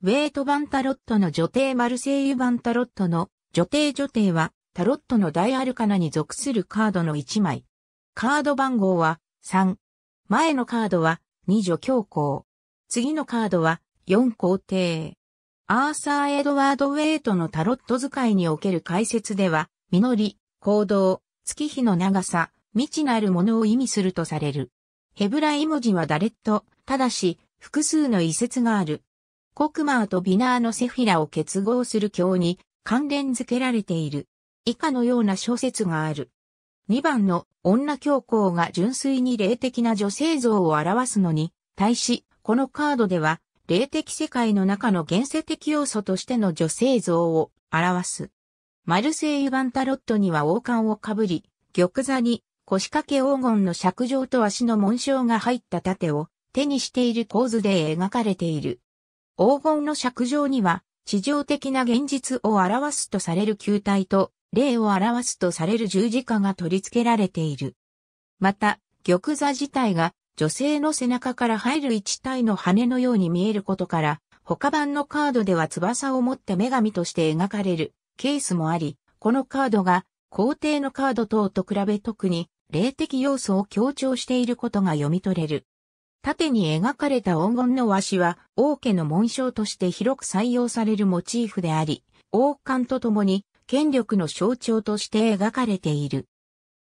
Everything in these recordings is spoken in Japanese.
ウェイト版タロットの女帝マルセイユ版タロットの女帝女帝はタロットの大アルカナに属するカードの1枚。カード番号は3。前のカードは2女教皇。次のカードは4皇帝。アーサー・エドワード・ウェイトのタロット使いにおける解説では、実り、行動、月日の長さ、未知なるものを意味するとされる。ヘブライ文字はダレット、ただし、複数の遺説がある。コクマーとビナーのセフィラを結合する教に関連付けられている。以下のような小説がある。2番の女教皇が純粋に霊的な女性像を表すのに、対し、このカードでは、霊的世界の中の現世的要素としての女性像を表す。マルセイユンタロットには王冠をかぶり、玉座に腰掛け黄金の尺状と足の紋章が入った盾を手にしている構図で描かれている。黄金の尺状には、地上的な現実を表すとされる球体と、霊を表すとされる十字架が取り付けられている。また、玉座自体が女性の背中から入る一体の羽のように見えることから、他版のカードでは翼を持って女神として描かれるケースもあり、このカードが皇帝のカード等と比べ特に霊的要素を強調していることが読み取れる。縦に描かれた黄金の和紙は、王家の紋章として広く採用されるモチーフであり、王冠とともに、権力の象徴として描かれている。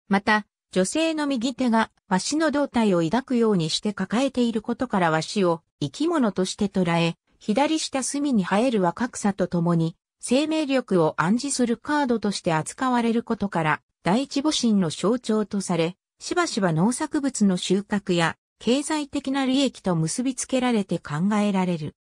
また、女性の右手が和紙の胴体を抱くようにして抱えていることから和紙を生き物として捉え、左下隅に生える若草とともに、生命力を暗示するカードとして扱われることから、第一母神の象徴とされ、しばしば農作物の収穫や経済的な利益と結びつけられて考えられる。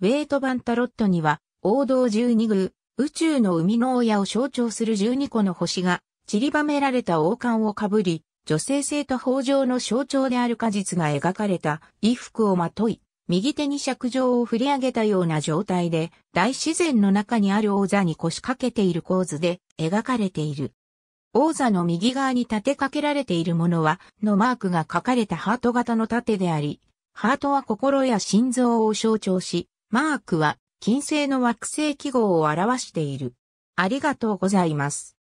ウェイト版タロットには、王道12宮、宇宙の生みの親を象徴する12個の星が、散りばめられた王冠をかぶり、女性性と法上の象徴である果実が描かれた衣服をまとい、右手に尺状を振り上げたような状態で、大自然の中にある王座に腰掛けている構図で描かれている。王座の右側に立てかけられているものは、のマークが書かれたハート型の盾であり、ハートは心や心臓を象徴し、マークは金星の惑星記号を表している。ありがとうございます。